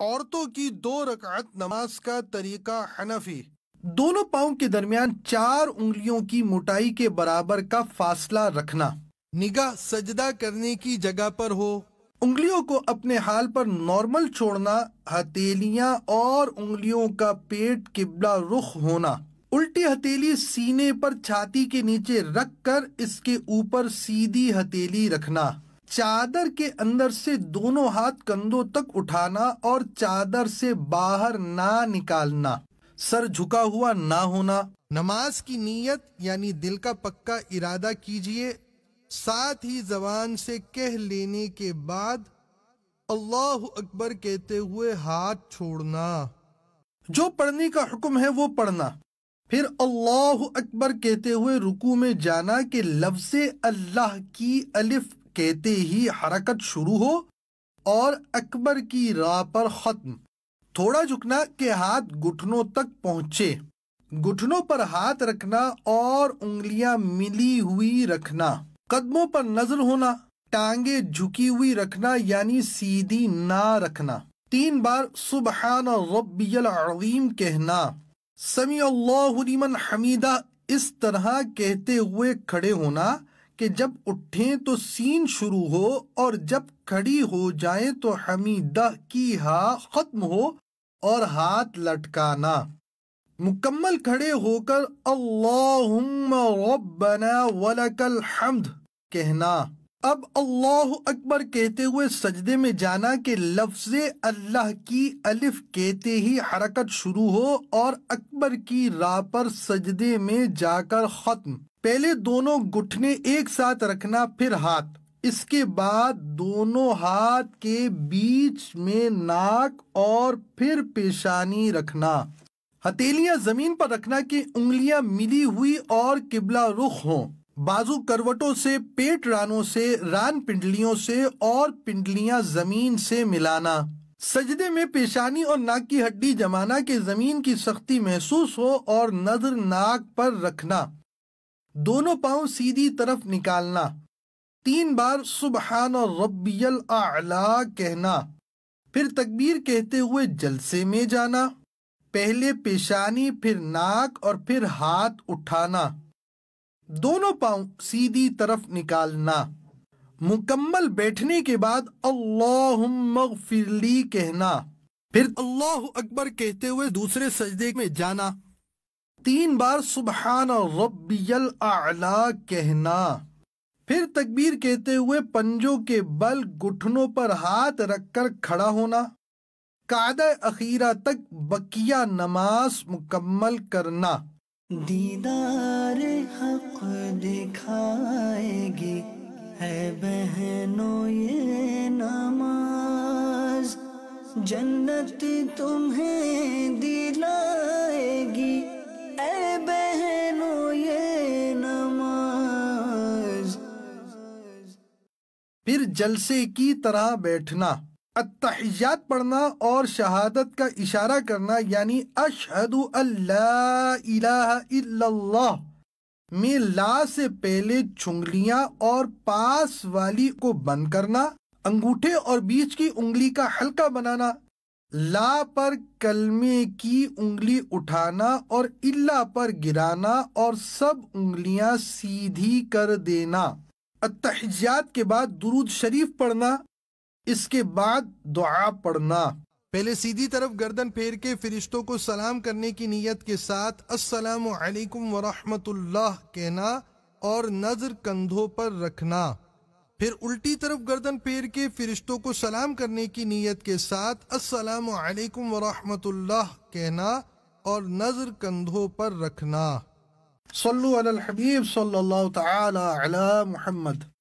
عورتوں کی دو رکعت نماز کا طریقہ حنفی دونوں پاؤں کے درمیان چار انگلیوں کی موٹائی کے برابر کا فاصلہ رکھنا نگاہ سجدہ کرنے کی جگہ پر ہو انگلیوں کو اپنے حال پر نارمل چھوڑنا ہتیلیاں اور انگلیوں کا پیٹ قبلہ رخ ہونا الٹی ہتیلی سینے پر چھاتی کے نیچے رکھ کر اس کے اوپر سیدھی ہتیلی رکھنا چادر کے اندر سے دونوں ہاتھ کندھوں تک اٹھانا اور چادر سے باہر نہ نکالنا سر جھکا ہوا نہ ہونا نماز کی نیت یعنی دل کا پکا ارادہ کیجئے ساتھ ہی زبان سے کہہ لینے کے بعد اللہ اکبر کہتے ہوئے ہاتھ چھوڑنا جو پڑھنے کا حکم ہے وہ پڑھنا پھر اللہ اکبر کہتے ہوئے رکو میں جانا کہ لفظ اللہ کی الف کہتے ہی حرکت شروع ہو اور اکبر کی راہ پر ختم تھوڑا جھکنا کے ہاتھ گھٹنوں تک پہنچے گھٹنوں پر ہاتھ رکھنا اور انگلیاں ملی ہوئی رکھنا قدموں پر نظر ہونا ٹانگیں جھکی ہوئی رکھنا یعنی سیدھی نہ رکھنا تین بار سبحان ربی العظیم کہنا سمی اللہ حمیدہ اس طرح کہتے ہوئے کھڑے ہونا کہ جب اٹھیں تو سین شروع ہو اور جب کھڑی ہو جائیں تو حمیدہ کی ہا ختم ہو اور ہاتھ لٹکانا مکمل کھڑے ہو کر اللہم ربنا ولک الحمد کہنا اب اللہ اکبر کہتے ہوئے سجدے میں جانا کہ لفظ اللہ کی الف کہتے ہی حرکت شروع ہو اور اکبر کی راہ پر سجدے میں جا کر ختم پہلے دونوں گھٹنے ایک ساتھ رکھنا پھر ہاتھ اس کے بعد دونوں ہاتھ کے بیچ میں ناک اور پھر پیشانی رکھنا ہتیلیاں زمین پر رکھنا کہ انگلیاں ملی ہوئی اور قبلہ رخ ہوں بازو کروٹوں سے پیٹ رانوں سے ران پنڈلیوں سے اور پنڈلیاں زمین سے ملانا سجدے میں پیشانی اور ناک کی ہڈی جمانا کہ زمین کی سختی محسوس ہو اور نظر ناک پر رکھنا دونوں پاؤں سیدھی طرف نکالنا تین بار سبحان اور ربی الاعلا کہنا پھر تکبیر کہتے ہوئے جلسے میں جانا پہلے پیشانی پھر ناک اور پھر ہاتھ اٹھانا دونوں پاؤں سیدھی طرف نکالنا مکمل بیٹھنے کے بعد اللہم لی کہنا پھر اللہ اکبر کہتے ہوئے دوسرے سجدے میں جانا تین بار سبحان ربی الاعلا کہنا پھر تکبیر کہتے ہوئے پنجوں کے بل گٹھنوں پر ہاتھ رکھ کر کھڑا ہونا قعدہ اخیرہ تک بقیہ نماز مکمل کرنا دیدار حق دکھائے گی ہے بہنوں یہ نماز جنت تمہیں دلائے گی اے بہنوں یہ نماز پھر جلسے کی طرح بیٹھنا اتحیات پڑھنا اور شہادت کا اشارہ کرنا یعنی اشہد اللہ الہ اللہ میں لا سے پہلے چھنگلیاں اور پاس والی کو بند کرنا انگوٹھے اور بیچ کی انگلی کا ہلکا بنانا لا پر کلمے کی انگلی اٹھانا اور اللہ پر گرانا اور سب انگلیاں سیدھی کر دینا اتحجیات کے بعد درود شریف پڑھنا اس کے بعد دعا پڑھنا پہلے سیدھی طرف گردن پھیر کے فرشتوں کو سلام کرنے کی نیت کے ساتھ السلام علیکم ورحمۃ اللہ کہنا اور نظر کندھوں پر رکھنا پھر الٹی طرف گردن پھیر کے فرشتوں کو سلام کرنے کی نیت کے ساتھ السلام علیکم ورحمۃ اللہ کہنا اور نظر کندھوں پر رکھنا صلو علی الحبیب صلی اللہ تعالی علی محمد